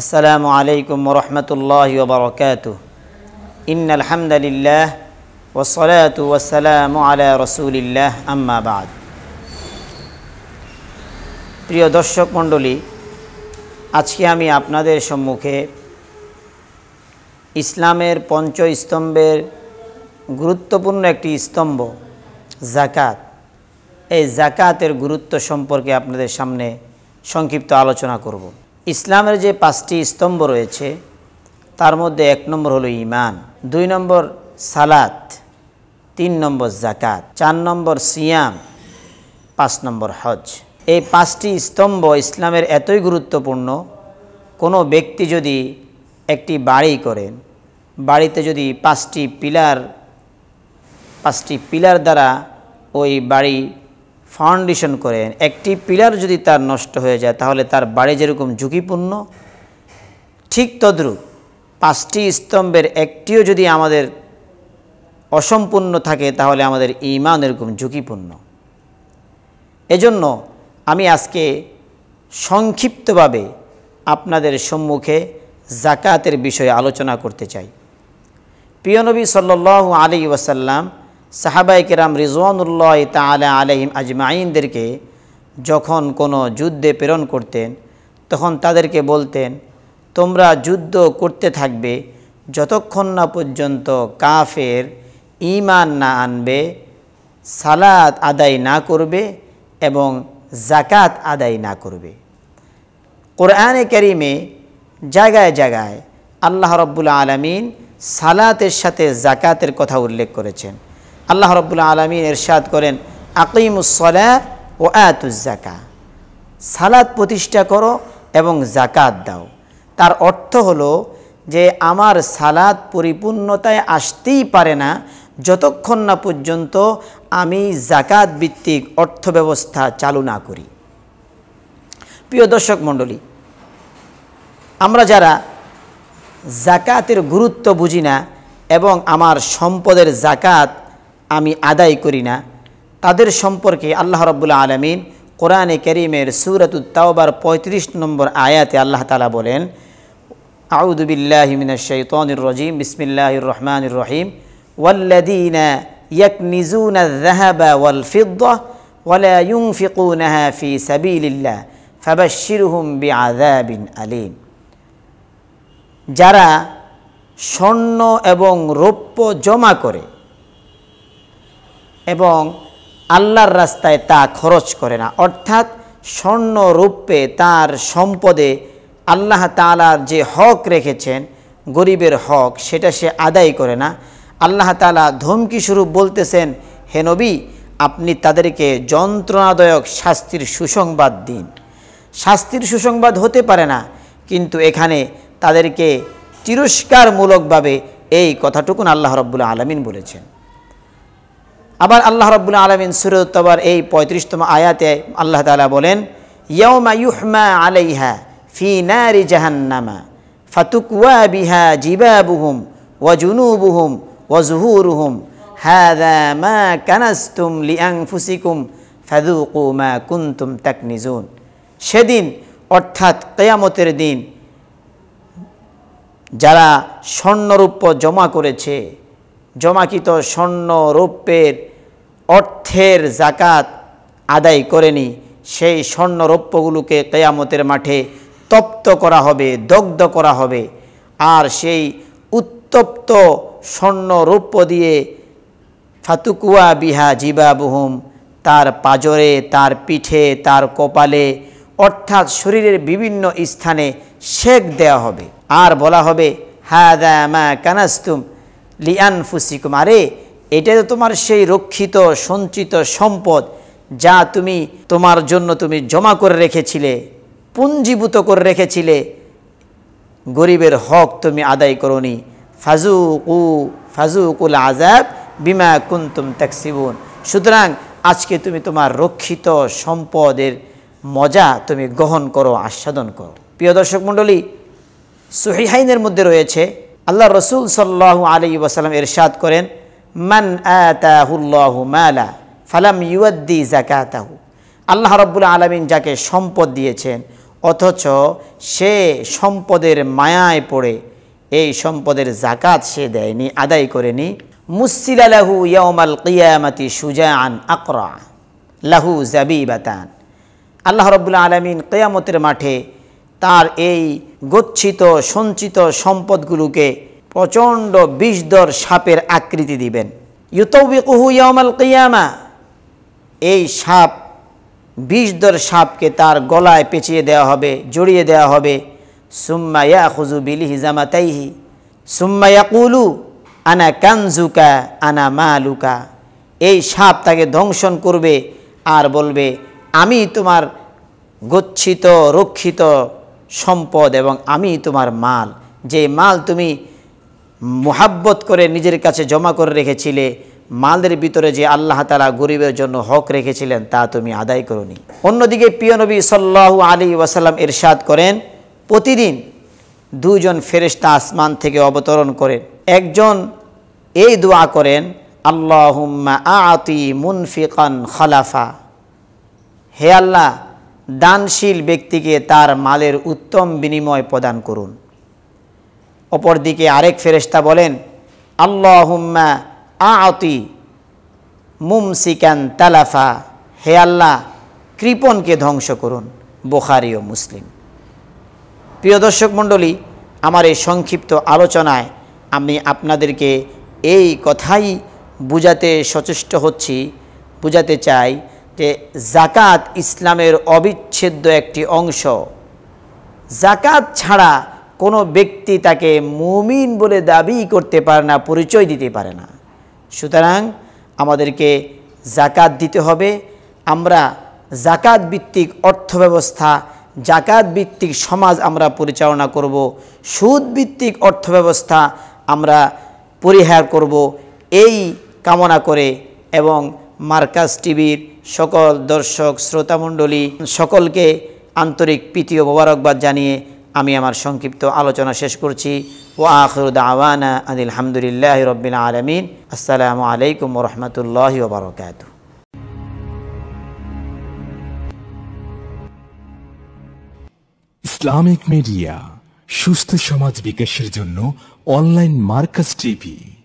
আসসালামু আলাইকুম রহমতুল্লাহ বরকাত ইন আলহামদুলিল্লাহ ও ওসালাম আলা রসুলিল্লাহ আম্মাবাদ প্রিয় দর্শক মণ্ডলী আজকে আমি আপনাদের সম্মুখে ইসলামের পঞ্চ স্তম্ভের গুরুত্বপূর্ণ একটি স্তম্ভ জাকাত এই জাকাতের গুরুত্ব সম্পর্কে আপনাদের সামনে সংক্ষিপ্ত আলোচনা করব ইসলামের যে পাঁচটি স্তম্ভ রয়েছে তার মধ্যে এক নম্বর হলো ইমান দুই নম্বর সালাত তিন নম্বর জাকাত চার নম্বর সিয়াম পাঁচ নম্বর হজ এই পাঁচটি স্তম্ভ ইসলামের এতই গুরুত্বপূর্ণ কোনো ব্যক্তি যদি একটি বাড়ি করেন বাড়িতে যদি পাঁচটি পিলার পাঁচটি পিলার দ্বারা ওই বাড়ি ফাউন্ডেশন করেন একটি পিলার যদি তার নষ্ট হয়ে যায় তাহলে তার বাড়ি যেরকম ঝুঁকিপূর্ণ ঠিক তদ্রুপ পাঁচটি স্তম্ভের একটিও যদি আমাদের অসম্পূর্ণ থাকে তাহলে আমাদের ইমান এরকম ঝুঁকিপূর্ণ এজন্য আমি আজকে সংক্ষিপ্তভাবে আপনাদের সম্মুখে জাকাতের বিষয়ে আলোচনা করতে চাই প্রিয়নবী সাল্লু আলী ওয়াসাল্লাম সাহাবাই কেরাম রিজওয়ানুল্লাহ তালা আলহিম আজমাইনদেরকে যখন কোনো যুদ্ধে প্রেরণ করতেন তখন তাদেরকে বলতেন তোমরা যুদ্ধ করতে থাকবে যতক্ষণ না পর্যন্ত কাফের ইমান না আনবে সালাত আদায় না করবে এবং জাকাত আদায় না করবে কোরআনে করিমে জায়গায় জায়গায় আল্লাহ রব্বুল আলমিন সালাতের সাথে জাকাতের কথা উল্লেখ করেছেন আল্লাহ রব্বুল আলমিন এরশাদ করেন আকিমুসলা ও আয়াতুজ্জাকা সালাদ প্রতিষ্ঠা করো এবং জাকাত দাও তার অর্থ হলো যে আমার সালাদ পরিপূর্ণতায় আসতেই পারে না যতক্ষণ না পর্যন্ত আমি জাকাত ভিত্তিক অর্থ ব্যবস্থা চালু না করি প্রিয় দর্শক মণ্ডলী আমরা যারা জাকাতের গুরুত্ব বুঝি না এবং আমার সম্পদের জাকাত আমি আদায় করি না তাদের সম্পর্কে আল্লাহ রব্বুল আলমিন কোরআনে করিমের সুরত তাওবার পঁয়ত্রিশ নম্বর আয়াতে আল্লাহ তালা বলেন আউদুবিল্লাহিমিনাশৈতনির রজিম বিসমিল্লাহির রহমানির রহিম ওয়াল্লাদিনা يكنزون الذهب والفضة ولا ينفقونها في سبيل الله فبشرهم بعذاب أليم যারা স্বর্ণ এবং রৌপ্য জমা করে এবং আল্লাহর রাস্তায় তা খরচ করে না অর্থাৎ স্বর্ণ রূপে তার সম্পদে আল্লাহ তালার যে হক রেখেছেন গরিবের হক সেটা সে আদায় করে না আল্লাহ তালা ধমকি স্বরূপ বলতেছেন হে নবী আপনি তাদেরকে যন্ত্রণাদায়ক শাস্তির সুসংবাদ দিন শাস্তির সুসংবাদ হতে পারে না কিন্তু এখানে তাদেরকে তিরস্কারমূলকভাবে এই কথাটুকুন আল্লাহ রব্বুল আলমিন বলেছেন আবার আল্লাহ রব্বুল আলমিন সুরতবার এই পঁয়ত্রিশতম আয়াতে আল্লাহ তালা বলেন ইয়মা ইউহমা আলাইহা ফি নারি জাহান্নামা ফাতুকুয়া বিহা জিবাবুহুম ওয়াজুনুবুহুম ওয়াজুহুরুহুম হাদা মা কানাস্তুম লিয়াংফুসিকুম ফাদুকু মা কুন্তুম তাকনিজুন সেদিন অর্থাৎ কেয়ামতের দিন যারা স্বর্ণরূপ জমা করেছে জমাকিত স্বর্ণরূপের অর্থের জাকাত আদায় করেনি সেই স্বর্ণরৌপ্যগুলোকে কেয়ামতের মাঠে তপ্ত করা হবে দগ্ধ করা হবে আর সেই উত্তপ্ত স্বর্ণরৌপ্য দিয়ে ফাতুকুয়া বিহা বহুম তার পাজরে তার পিঠে তার কপালে অর্থাৎ শরীরের বিভিন্ন স্থানে সেক দেয়া হবে আর বলা হবে হ্যাঁ মা কানাস্তুম লিয়ান ফুসিকুম আরে এটাই তো তোমার সেই রক্ষিত সঞ্চিত সম্পদ যা তুমি তোমার জন্য তুমি জমা করে রেখেছিলে পুঞ্জীভূত করে রেখেছিলে গরিবের হক তুমি আদায় করনি ফাজুকু ফাজুকুল আজাব বিমা কুন্তুম ত্যাক্সিবুন সুতরাং আজকে তুমি তোমার রক্ষিত সম্পদের মজা তুমি গ্রহণ করো আস্বাদন করো প্রিয় দর্শক মণ্ডলী সহিহাইনের মধ্যে রয়েছে আল্লাহ রসুল সাল্লাহ আলী ওয়াসালাম এরশাদ করেন মান আতাহুল্লাহু মালা ফালাম ইউয়াদ্দি যাকাতাহু আল্লাহ রব্বুল আলমিন যাকে সম্পদ দিয়েছেন অথচ সে সম্পদের মায়ায় পড়ে এই সম্পদের জাকাত সে দেয়নি আদায় করেনি লাহু ইয়ামাল কিয়ামাতি সুজান আকরা লাহু জাবিবাতান আল্লাহ রব্বুল্লা আলমিন কেয়ামতের মাঠে তার এই গচ্ছিত সঞ্চিত সম্পদগুলোকে প্রচণ্ড বিষদর সাপের আকৃতি দিবেন ইউতৌবিকুহু কিয়ামা এই সাপ বিষদর সাপকে তার গলায় পেঁচিয়ে দেওয়া হবে জড়িয়ে দেওয়া হবে সুম্মা ইয়া খুজু বিলিহি জামাতাইহি সুম্মা ইয়াকুলু আনা কানজুকা আনা মালুকা এই সাপ তাকে ধ্বংসন করবে আর বলবে আমি তোমার গচ্ছিত রক্ষিত সম্পদ এবং আমি তোমার মাল যে মাল তুমি মোহাব্বত করে নিজের কাছে জমা করে রেখেছিলে মালের ভিতরে যে আল্লাহ তালা গরিবের জন্য হক রেখেছিলেন তা তুমি আদায় করনি অন্যদিকে প্রিয় নবী সাল্লাহ আলী ওয়াসাল্লাম ইরশাদ করেন প্রতিদিন দুজন ফেরেস্তা আসমান থেকে অবতরণ করেন একজন এই দোয়া করেন আল্লাহুম্মা আতি মুনফিকান খালাফা হে আল্লাহ দানশীল ব্যক্তিকে তার মালের উত্তম বিনিময় প্রদান করুন অপরদিকে আরেক ফেরেস্তা বলেন আল্লাহুম্মা আতি মুমসিকান তালাফা হে আল্লাহ কৃপনকে ধ্বংস করুন বোখারি ও মুসলিম প্রিয় দর্শক মণ্ডলী আমার এই সংক্ষিপ্ত আলোচনায় আমি আপনাদেরকে এই কথাই বুঝাতে সচেষ্ট হচ্ছি বুঝাতে চাই যে জাকাত ইসলামের অবিচ্ছেদ্য একটি অংশ জাকাত ছাড়া কোনো ব্যক্তি তাকে মুমিন বলে দাবি করতে পারে না পরিচয় দিতে পারে না সুতরাং আমাদেরকে জাকাত দিতে হবে আমরা জাকাত ভিত্তিক অর্থব্যবস্থা জাকাত ভিত্তিক সমাজ আমরা পরিচালনা করব সুদ ভিত্তিক অর্থব্যবস্থা আমরা পরিহার করব এই কামনা করে এবং মার্কাস টিভির সকল দর্শক শ্রোতামণ্ডলী সকলকে আন্তরিক প্রীতি ও মোবারকবাদ জানিয়ে আমি আমার সংক্ষিপ্ত আলোচনা শেষ করছি ও আখর দাওয়ানা আনিলহামদুলিল্লাহ রবিন আলমিন আসসালামু আলাইকুম রহমতুল্লাহ বারকাত ইসলামিক মিডিয়া সুস্থ সমাজ বিকাশের জন্য অনলাইন মার্কাস টিভি